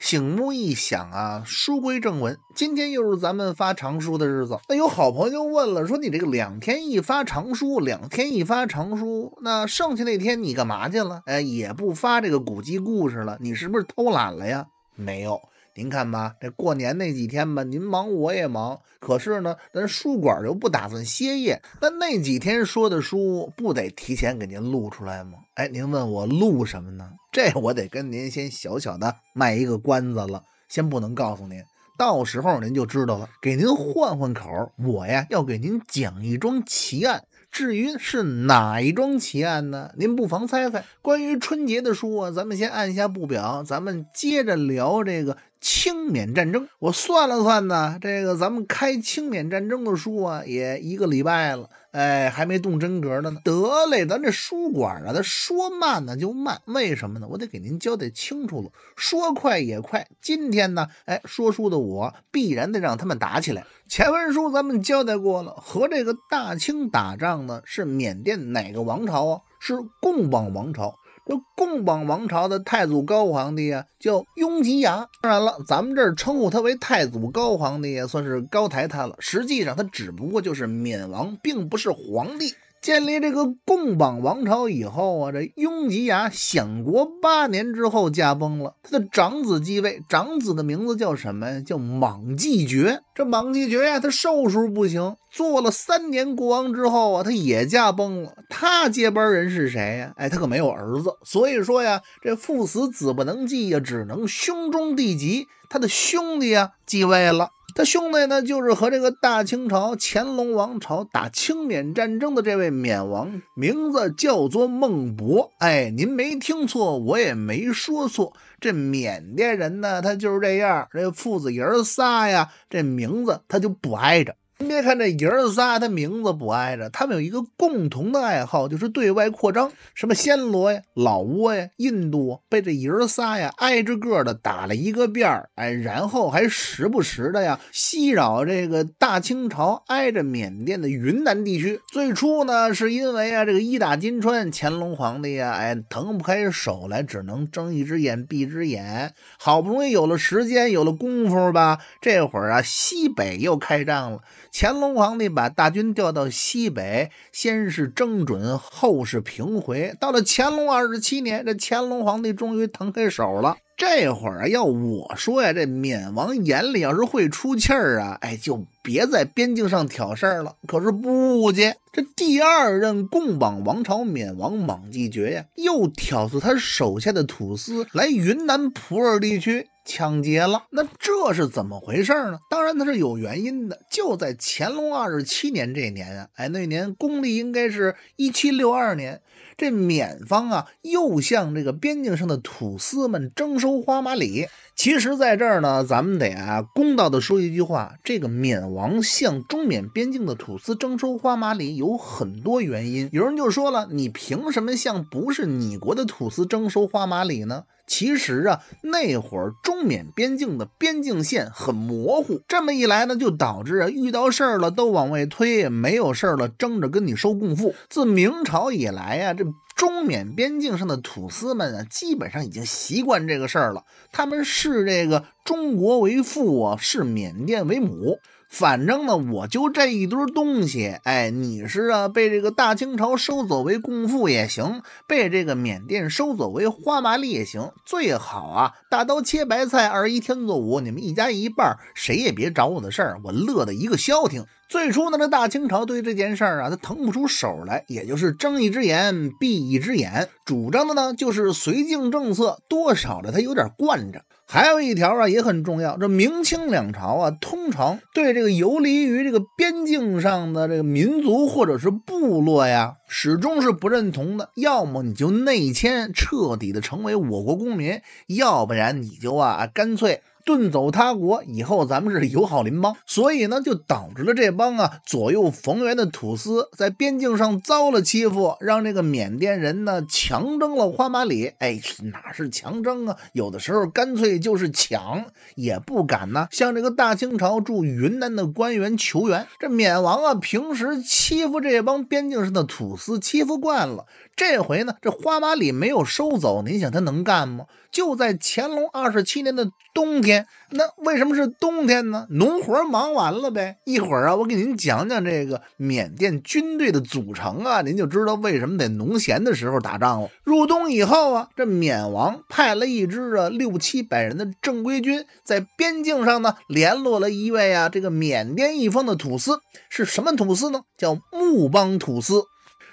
醒目一想啊，书归正文。今天又是咱们发长书的日子。那有好朋友问了，说你这个两天一发长书，两天一发长书，那剩下那天你干嘛去了？哎，也不发这个古籍故事了，你是不是偷懒了呀？没有。您看吧，这过年那几天吧，您忙我也忙。可是呢，咱书馆又不打算歇业，那那几天说的书不得提前给您录出来吗？哎，您问我录什么呢？这我得跟您先小小的卖一个关子了，先不能告诉您，到时候您就知道了。给您换换口，我呀要给您讲一桩奇案。至于是哪一桩奇案呢？您不妨猜猜。关于春节的书啊，咱们先按下不表，咱们接着聊这个。清缅战争，我算了算呢，这个咱们开清缅战争的书啊，也一个礼拜了，哎，还没动真格的呢。得嘞，咱这书馆啊，它说慢呢就慢，为什么呢？我得给您交代清楚了，说快也快。今天呢，哎，说书的我必然得让他们打起来。前文书咱们交代过了，和这个大清打仗呢是缅甸哪个王朝啊？是贡榜王朝。这共榜王朝的太祖高皇帝啊，叫雍吉牙。当然了，咱们这儿称呼他为太祖高皇帝，也算是高抬他了。实际上，他只不过就是冕王，并不是皇帝。建立这个贡榜王朝以后啊，这雍吉牙享国八年之后驾崩了，他的长子继位，长子的名字叫什么呀？叫莽继爵。这莽继爵呀，他寿数不行，做了三年国王之后啊，他也驾崩了。他接班人是谁呀？哎，他可没有儿子，所以说呀，这父死子不能继呀，只能兄终弟及，他的兄弟啊继位了。他兄弟呢，就是和这个大清朝乾隆王朝打清缅战争的这位缅王，名字叫做孟博。哎，您没听错，我也没说错。这缅甸人呢，他就是这样，这父子爷仨呀，这名字他就不挨着。别看这爷儿仨，他名字不挨着，他们有一个共同的爱好，就是对外扩张。什么暹罗呀、老挝呀、印度，被这爷儿仨呀挨着个的打了一个遍儿，哎，然后还时不时的呀袭扰这个大清朝挨着缅甸的云南地区。最初呢，是因为啊这个一打金川，乾隆皇帝呀，哎，腾不开手来，只能睁一只眼闭一只眼。好不容易有了时间，有了功夫吧，这会儿啊西北又开战了。乾隆皇帝把大军调到西北，先是征准，后是平回。到了乾隆二十七年，这乾隆皇帝终于腾开手了。这会儿要我说呀，这缅王眼里要是会出气儿啊，哎就。别在边境上挑事儿了。可是不接，这第二任共榜王朝缅王莽继爵呀，又挑唆他手下的土司来云南普洱地区抢劫了。那这是怎么回事呢？当然他是有原因的。就在乾隆二十七年这年啊，哎，那年公历应该是一七六二年，这缅方啊又向这个边境上的土司们征收花马礼。其实，在这儿呢，咱们得啊公道的说一句话，这个缅王向中缅边境的土司征收花马礼有很多原因。有人就说了，你凭什么向不是你国的土司征收花马礼呢？其实啊，那会儿中缅边境的边境线很模糊，这么一来呢，就导致啊遇到事儿了都往外推，没有事儿了争着跟你收贡赋。自明朝以来啊，这。中缅边境上的土司们啊，基本上已经习惯这个事儿了。他们视这个中国为父啊，视缅甸为母。反正呢，我就这一堆东西。哎，你是啊，被这个大清朝收走为贡赋也行，被这个缅甸收走为花麻丽也行。最好啊，大刀切白菜，二一天作五，你们一家一半，谁也别找我的事儿，我乐得一个消停。最初呢，这大清朝对这件事儿啊，他腾不出手来，也就是睁一只眼闭一只眼，主张的呢就是绥靖政策，多少的他有点惯着。还有一条啊，也很重要，这明清两朝啊，通常对这个游离于这个边境上的这个民族或者是部落呀，始终是不认同的，要么你就内迁，彻底的成为我国公民，要不然你就啊，干脆。遁走他国以后，咱们是友好邻邦，所以呢，就导致了这帮啊左右逢源的土司在边境上遭了欺负，让这个缅甸人呢强征了花马里。哎，哪是强征啊？有的时候干脆就是抢，也不敢呢向这个大清朝驻云南的官员求援。这缅王啊，平时欺负这帮边境上的土司欺负惯了，这回呢，这花马里没有收走，您想他能干吗？就在乾隆二十七年的冬天。那为什么是冬天呢？农活忙完了呗。一会儿啊，我给您讲讲这个缅甸军队的组成啊，您就知道为什么在农闲的时候打仗了。入冬以后啊，这缅王派了一支啊六七百人的正规军，在边境上呢联络了一位啊这个缅甸一方的土司，是什么土司呢？叫木邦土司。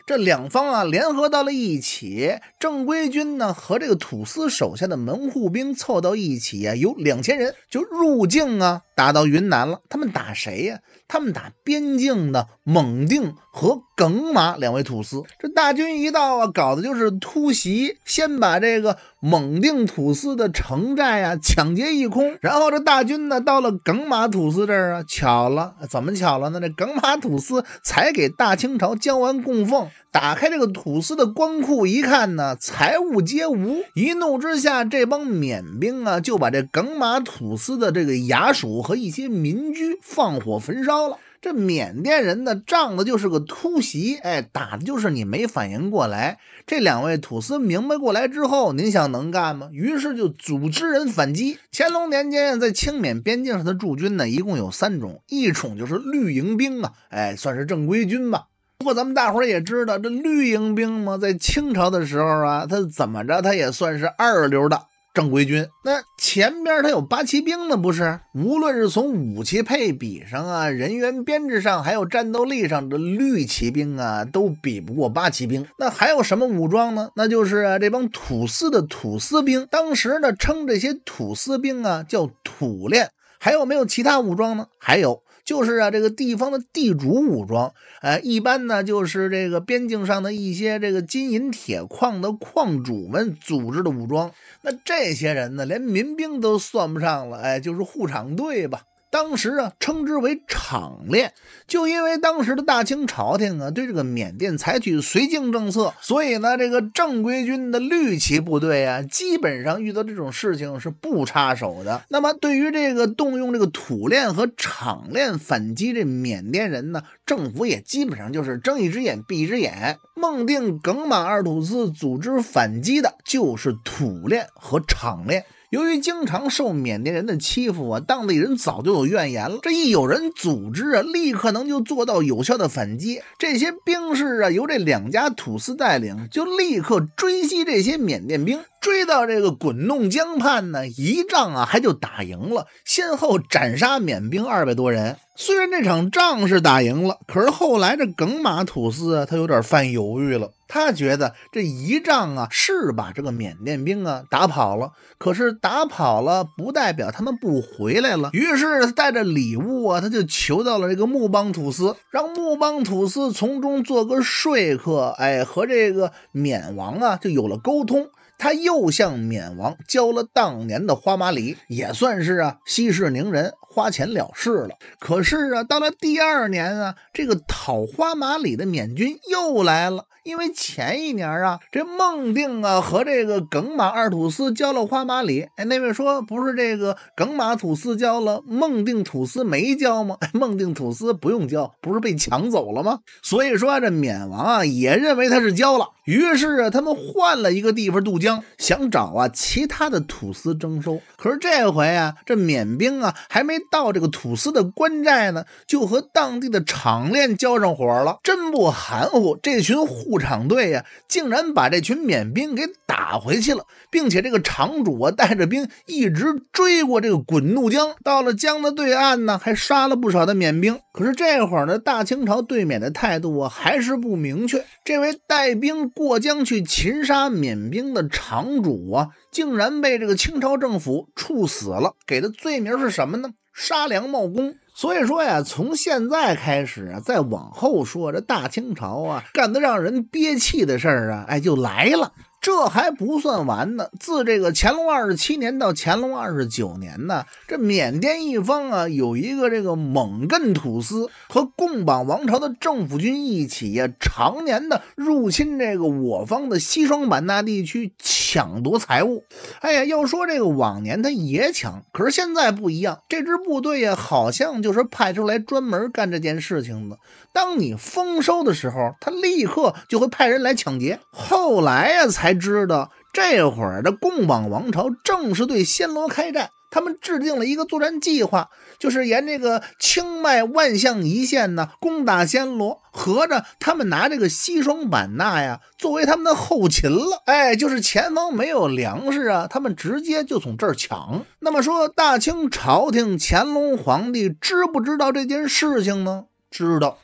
这两方啊联合到了一起，正规军呢和这个土司手下的门户兵凑到一起啊，有两千人就入境啊。打到云南了，他们打谁呀？他们打边境的蒙定和耿马两位土司。这大军一到啊，搞的就是突袭，先把这个蒙定土司的城寨啊抢劫一空，然后这大军呢到了耿马土司这儿啊，巧了，怎么巧了呢？这耿马土司才给大清朝交完供奉。打开这个土司的官库一看呢，财物皆无。一怒之下，这帮缅兵啊就把这耿马土司的这个衙署和一些民居放火焚烧了。这缅甸人呢，仗的就是个突袭，哎，打的就是你没反应过来。这两位土司明白过来之后，您想能干吗？于是就组织人反击。乾隆年间在清缅边境上的驻军呢，一共有三种：一种就是绿营兵啊，哎，算是正规军吧。不过咱们大伙儿也知道，这绿营兵嘛，在清朝的时候啊，他怎么着，他也算是二流的正规军。那前边他有八旗兵呢，不是？无论是从武器配比上啊，人员编制上，还有战斗力上，这绿旗兵啊，都比不过八旗兵。那还有什么武装呢？那就是这帮土司的土司兵。当时呢，称这些土司兵啊叫土练。还有没有其他武装呢？还有。就是啊，这个地方的地主武装，哎，一般呢就是这个边境上的一些这个金银铁矿的矿主们组织的武装。那这些人呢，连民兵都算不上了，哎，就是护场队吧。当时啊，称之为场练，就因为当时的大清朝廷啊，对这个缅甸采取绥靖政策，所以呢，这个正规军的绿旗部队啊，基本上遇到这种事情是不插手的。那么，对于这个动用这个土练和场练反击这缅甸人呢，政府也基本上就是睁一只眼闭一只眼。孟定、耿马二土司组织反击的就是土练和场练。由于经常受缅甸人的欺负啊，当地人早就有怨言了。这一有人组织啊，立刻能就做到有效的反击。这些兵士啊，由这两家土司带领，就立刻追击这些缅甸兵，追到这个滚弄江畔呢，一仗啊，还就打赢了，先后斩杀缅兵二百多人。虽然这场仗是打赢了，可是后来这耿马土司啊，他有点犯犹豫了。他觉得这一仗啊，是把这个缅甸兵啊打跑了，可是打跑了不代表他们不回来了。于是他带着礼物啊，他就求到了这个木邦土司，让木邦土司从中做个说客，哎，和这个缅王啊就有了沟通。他又向缅王交了当年的花马礼，也算是啊息事宁人，花钱了事了。可是啊，到了第二年啊，这个讨花马礼的缅军又来了，因为前一年啊，这孟定啊和这个耿马二土司交了花马礼。哎，那位说不是这个耿马土司交了，孟定土司没交吗？孟定土司不用交，不是被抢走了吗？所以说这缅王啊也认为他是交了，于是啊他们换了一个地方渡江。想找啊，其他的土司征收。可是这回啊，这缅兵啊还没到这个土司的关寨呢，就和当地的场练交上火了。真不含糊，这群护场队呀，竟然把这群缅兵给打回去了。并且这个场主啊，带着兵一直追过这个滚怒江，到了江的对岸呢，还杀了不少的缅兵。可是这会儿呢，大清朝对缅的态度啊，还是不明确。这位带兵过江去擒杀缅兵的场。堂主啊，竟然被这个清朝政府处死了，给的罪名是什么呢？杀良冒功。所以说呀，从现在开始啊，再往后说，这大清朝啊，干的让人憋气的事儿啊，哎，就来了。这还不算完呢。自这个乾隆二十七年到乾隆二十九年呢，这缅甸一方啊，有一个这个蒙艮土司和共榜王朝的政府军一起呀，常年的入侵这个我方的西双版纳地区。抢夺财物，哎呀，要说这个往年他也抢，可是现在不一样，这支部队呀，好像就是派出来专门干这件事情的。当你丰收的时候，他立刻就会派人来抢劫。后来呀，才知道这会儿的贡榜王朝正是对暹罗开战。他们制定了一个作战计划，就是沿这个清迈万象一线呢，攻打暹罗。合着他们拿这个西双版纳呀作为他们的后勤了，哎，就是前方没有粮食啊，他们直接就从这儿抢。那么说，大清朝廷乾隆皇帝知不知道这件事情呢？知道。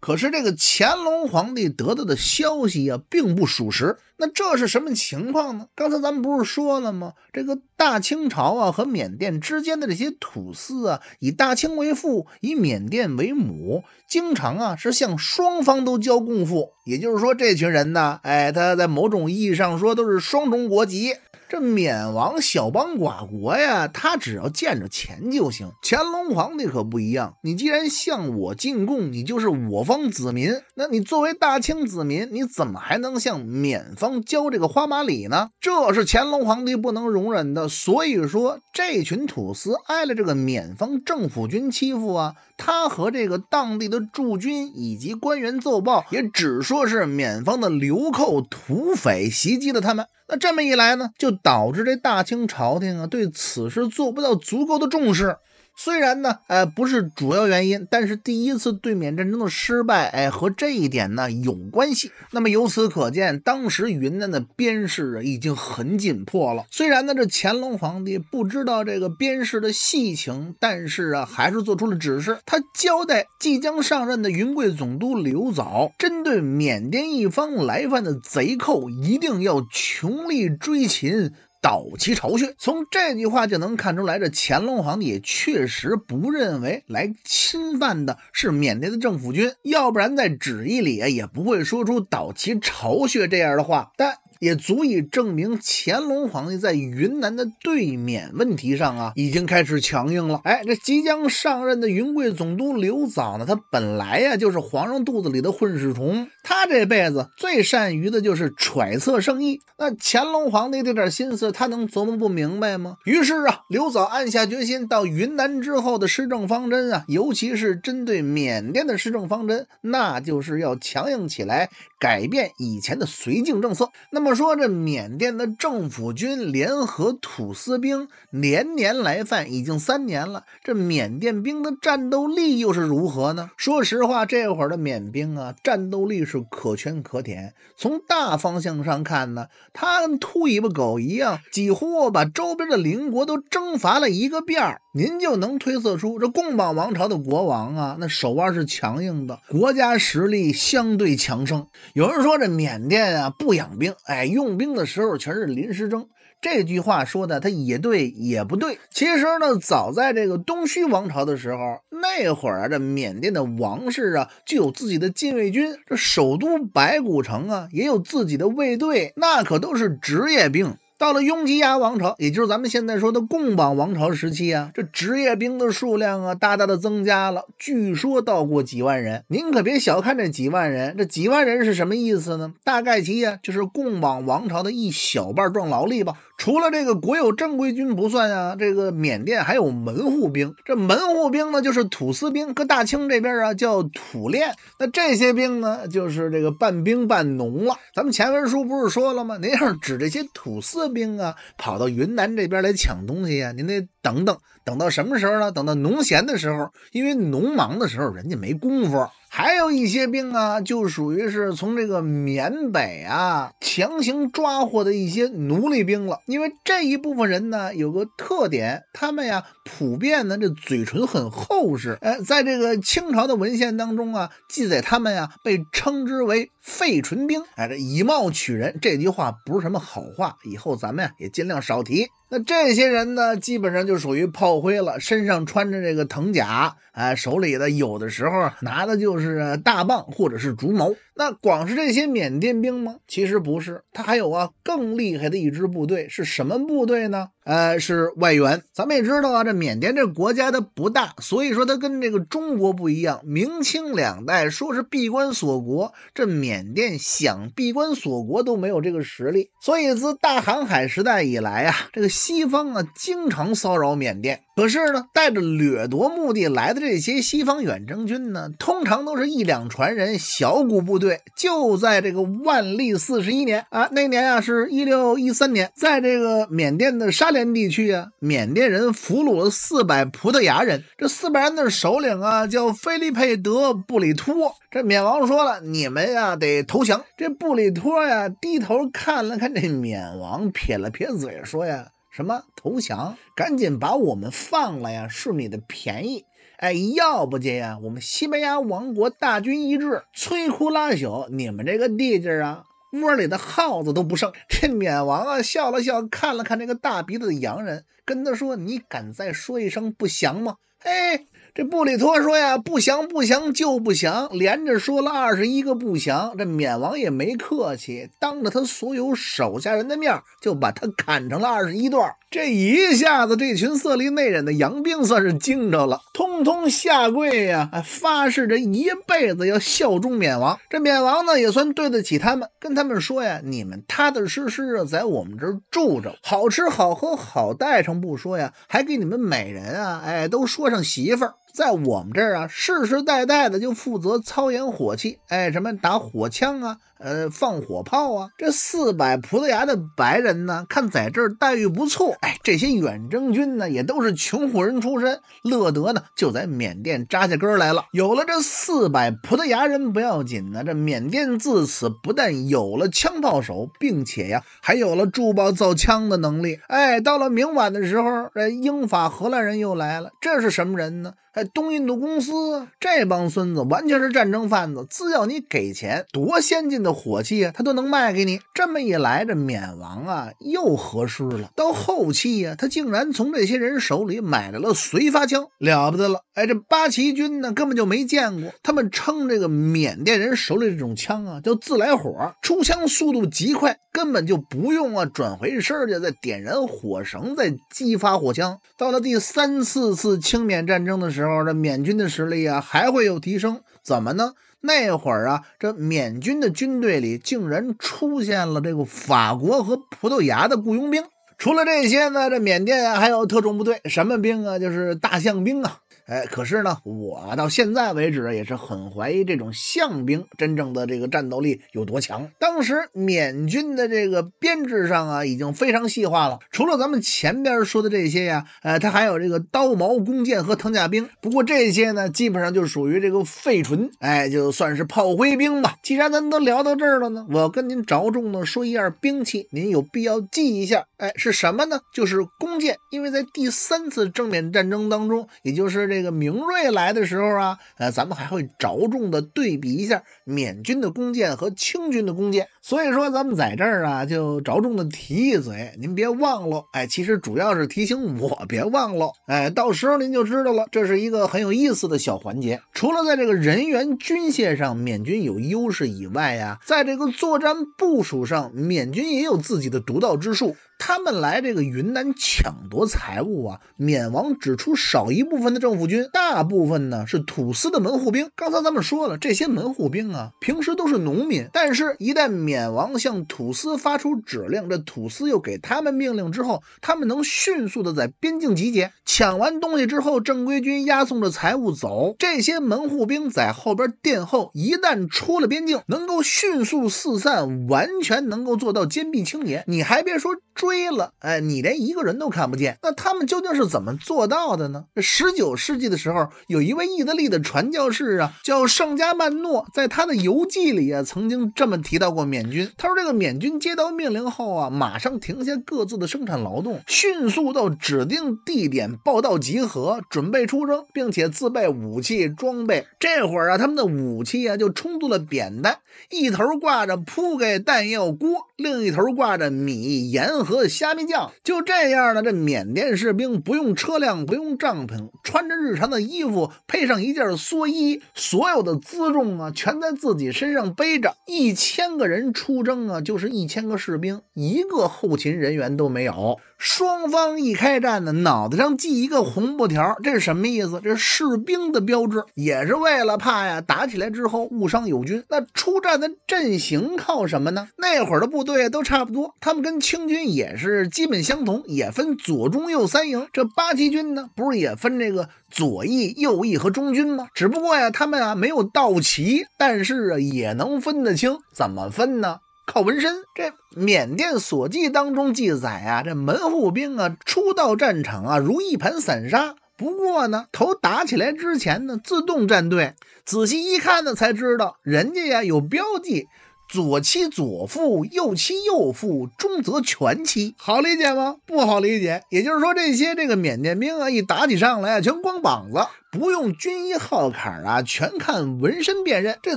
可是这个乾隆皇帝得到的消息啊，并不属实。那这是什么情况呢？刚才咱们不是说了吗？这个大清朝啊和缅甸之间的这些土司啊，以大清为父，以缅甸为母，经常啊是向双方都交贡赋。也就是说，这群人呢，哎，他在某种意义上说都是双重国籍。这缅王小邦寡国呀，他只要见着钱就行。乾隆皇帝可不一样，你既然向我进贡，你就是我方子民。那你作为大清子民，你怎么还能向缅方交这个花马礼呢？这是乾隆皇帝不能容忍的。所以说，这群土司挨了这个缅方政府军欺负啊，他和这个当地的驻军以及官员奏报，也只说是缅方的流寇土匪袭击了他们。那这么一来呢，就导致这大清朝廷啊对此事做不到足够的重视。虽然呢，呃，不是主要原因，但是第一次对缅战争的失败，哎，和这一点呢有关系。那么由此可见，当时云南的边事啊已经很紧迫了。虽然呢，这乾隆皇帝不知道这个边事的细情，但是啊，还是做出了指示。他交代即将上任的云贵总督刘藻，针对缅甸一方来犯的贼寇，一定要穷力追擒。倒其巢穴，从这句话就能看出来，这乾隆皇帝确实不认为来侵犯的是缅甸的政府军，要不然在旨意里也不会说出倒其巢穴这样的话。但也足以证明乾隆皇帝在云南的对缅问题上啊，已经开始强硬了。哎，这即将上任的云贵总督刘藻呢？他本来呀就是皇上肚子里的混世虫，他这辈子最善于的就是揣测圣意。那乾隆皇帝这点心思，他能琢磨不明白吗？于是啊，刘藻暗下决心，到云南之后的施政方针啊，尤其是针对缅甸的施政方针，那就是要强硬起来，改变以前的绥靖政策。那么。说这缅甸的政府军联合土司兵连年来犯，已经三年了。这缅甸兵的战斗力又是如何呢？说实话，这会儿的缅兵啊，战斗力是可圈可点。从大方向上看呢，他跟秃尾巴狗一样，几乎把周边的邻国都征伐了一个遍儿。您就能推测出这贡榜王朝的国王啊，那手腕是强硬的，国家实力相对强盛。有人说这缅甸啊不养兵，哎，用兵的时候全是临时征。这句话说的他也对也不对。其实呢，早在这个东虚王朝的时候，那会儿啊，这缅甸的王室啊就有自己的禁卫军，这首都白古城啊也有自己的卫队，那可都是职业兵。到了雍基亚王朝，也就是咱们现在说的共榜王朝时期啊，这职业兵的数量啊，大大的增加了，据说到过几万人。您可别小看这几万人，这几万人是什么意思呢？大概其呀，就是共榜王朝的一小半壮劳力吧。除了这个国有正规军不算啊，这个缅甸还有门户兵。这门户兵呢，就是土司兵，搁大清这边啊叫土练。那这些兵呢，就是这个半兵半农了。咱们前文书不是说了吗？您要是指这些土司兵啊，跑到云南这边来抢东西呀，您得等等，等到什么时候呢？等到农闲的时候，因为农忙的时候人家没工夫。还有一些兵啊，就属于是从这个缅北啊强行抓获的一些奴隶兵了。因为这一部分人呢，有个特点，他们呀。普遍呢，这嘴唇很厚实，哎，在这个清朝的文献当中啊，记载他们呀被称之为“废唇兵”，哎，这以貌取人这句话不是什么好话，以后咱们呀也尽量少提。那这些人呢，基本上就属于炮灰了，身上穿着这个藤甲，哎，手里的有的时候拿的就是大棒或者是竹矛。那光是这些缅甸兵吗？其实不是，他还有啊更厉害的一支部队是什么部队呢？呃，是外援。咱们也知道啊，这。缅甸这国家它不大，所以说它跟这个中国不一样。明清两代说是闭关锁国，这缅甸想闭关锁国都没有这个实力。所以自大航海时代以来啊，这个西方啊经常骚扰缅甸。可是呢，带着掠夺目的来的这些西方远征军呢，通常都是一两船人、小股部队。就在这个万历四十一年啊，那年啊是一六一三年，在这个缅甸的沙连地区啊，缅甸人俘虏了四百葡萄牙人。这四百人的首领啊，叫菲利佩德布里托。这缅王说了，你们呀得投降。这布里托呀低头看了看这缅王，撇了撇嘴说呀。什么投降？赶紧把我们放了呀！是你的便宜。哎，要不这样，我们西班牙王国大军一至，摧枯拉朽，你们这个地界儿啊，窝里的耗子都不剩。这缅王啊，笑了笑，看了看那个大鼻子的洋人，跟他说：“你敢再说一声不降吗？”嘿。这布里托说呀，不降不降就不降，连着说了二十一个不降。这缅王也没客气，当着他所有手下人的面，就把他砍成了二十一段。这一下子，这群色厉内荏的洋兵算是惊着了，通通下跪呀，发誓这一辈子要效忠缅王。这缅王呢，也算对得起他们，跟他们说呀，你们踏踏实实啊，在我们这儿住着，好吃好喝好待上不说呀，还给你们每人啊，哎，都说上媳妇儿。在我们这儿啊，世世代代的就负责操演火器，哎，什么打火枪啊。呃，放火炮啊！这四百葡萄牙的白人呢，看在这儿待遇不错。哎，这些远征军呢，也都是穷苦人出身，乐得呢就在缅甸扎下根来了。有了这四百葡萄牙人不要紧呢，这缅甸自此不但有了枪炮手，并且呀，还有了铸炮造枪的能力。哎，到了明晚的时候，这英法荷兰人又来了。这是什么人呢？哎，东印度公司这帮孙子完全是战争贩子，只要你给钱，多先进的！火器啊，他都能卖给你。这么一来，这缅王啊又合适了。到后期呀，他竟然从这些人手里买来了随发枪，了不得了。哎，这八旗军呢根本就没见过，他们称这个缅甸人手里这种枪啊叫自来火，出枪速度极快，根本就不用啊转回身去再点燃火绳再激发火枪。到了第三次次清缅战争的时候，这缅军的实力啊还会有提升，怎么呢？那会儿啊，这缅军的军队里竟然出现了这个法国和葡萄牙的雇佣兵。除了这些呢，这缅甸还有特种部队，什么兵啊？就是大象兵啊。哎，可是呢，我到现在为止也是很怀疑这种象兵真正的这个战斗力有多强。当时缅军的这个编制上啊，已经非常细化了，除了咱们前边说的这些呀，呃，他还有这个刀矛、弓箭和藤甲兵。不过这些呢，基本上就属于这个废纯，哎，就算是炮灰兵吧。既然咱都聊到这儿了呢，我跟您着重的说一下兵器，您有必要记一下，哎，是什么呢？就是弓箭，因为在第三次正面战争当中，也就是这。这个明锐来的时候啊，呃，咱们还会着重的对比一下缅军的弓箭和清军的弓箭。所以说，咱们在这儿啊，就着重的提一嘴，您别忘了。哎，其实主要是提醒我别忘了。哎，到时候您就知道了，这是一个很有意思的小环节。除了在这个人员、军械上缅军有优势以外呀，在这个作战部署上，缅军也有自己的独到之术。他们来这个云南抢夺财物啊！缅王只出少一部分的政府军，大部分呢是土司的门户兵。刚才咱们说了，这些门户兵啊，平时都是农民，但是一旦缅王向土司发出指令，这土司又给他们命令之后，他们能迅速的在边境集结，抢完东西之后，正规军押送着财物走，这些门户兵在后边殿后，一旦出了边境，能够迅速四散，完全能够做到坚壁清野。你还别说。追了，哎，你连一个人都看不见。那他们究竟是怎么做到的呢？十九世纪的时候，有一位意大利的传教士啊，叫圣加曼诺，在他的游记里啊，曾经这么提到过缅军。他说，这个缅军接到命令后啊，马上停下各自的生产劳动，迅速到指定地点报到集合，准备出征，并且自备武器装备。这会儿啊，他们的武器啊，就充足了扁担，一头挂着铺盖、弹药锅，另一头挂着米盐。和虾米酱就这样呢。这缅甸士兵不用车辆，不用帐篷，穿着日常的衣服，配上一件蓑衣，所有的辎重啊，全在自己身上背着。一千个人出征啊，就是一千个士兵，一个后勤人员都没有。双方一开战呢，脑袋上系一个红布条，这是什么意思？这是士兵的标志，也是为了怕呀，打起来之后误伤友军。那出战的阵型靠什么呢？那会儿的部队都差不多，他们跟清军。也是基本相同，也分左中右三营。这八旗军呢，不是也分这个左翼、右翼和中军吗？只不过呀，他们啊没有道旗，但是啊也能分得清。怎么分呢？靠纹身。这缅甸所记当中记载啊，这门户兵啊，初到战场啊如一盘散沙。不过呢，头打起来之前呢，自动站队。仔细一看呢，才知道人家呀有标记。左欺左腹，右欺右腹，中则全欺，好理解吗？不好理解。也就是说，这些这个缅甸兵啊，一打起仗来啊，全光膀子。不用军医号坎啊，全看纹身辨认。这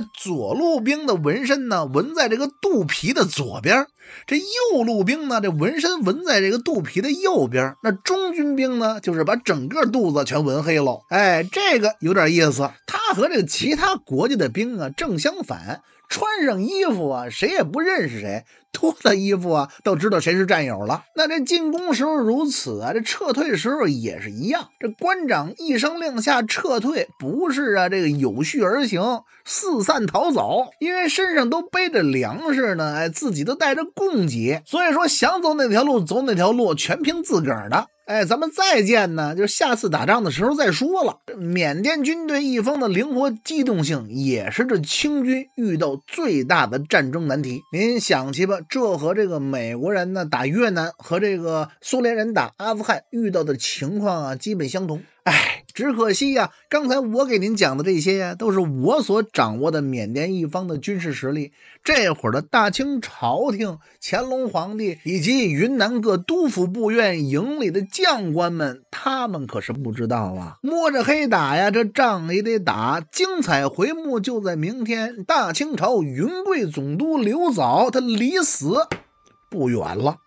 左路兵的纹身呢，纹在这个肚皮的左边；这右路兵呢，这纹身纹在这个肚皮的右边。那中军兵呢，就是把整个肚子全纹黑喽。哎，这个有点意思。他和这个其他国家的兵啊正相反，穿上衣服啊，谁也不认识谁。脱了衣服啊，都知道谁是战友了。那这进攻时候如此啊，这撤退时候也是一样。这官长一声令下撤退，不是啊，这个有序而行，四散逃走，因为身上都背着粮食呢，哎，自己都带着供给，所以说想走哪条路走哪条路，全凭自个儿的。哎，咱们再见呢，就是下次打仗的时候再说了。缅甸军队一方的灵活机动性，也是这清军遇到最大的战争难题。您想去吧？这和这个美国人呢打越南，和这个苏联人打阿富汗遇到的情况啊，基本相同。哎。只可惜呀，刚才我给您讲的这些呀，都是我所掌握的缅甸一方的军事实力。这会儿的大清朝廷、乾隆皇帝以及云南各督府部院营里的将官们，他们可是不知道啊，摸着黑打呀，这仗也得打。精彩回目就在明天，大清朝云贵总督刘藻他离死不远了。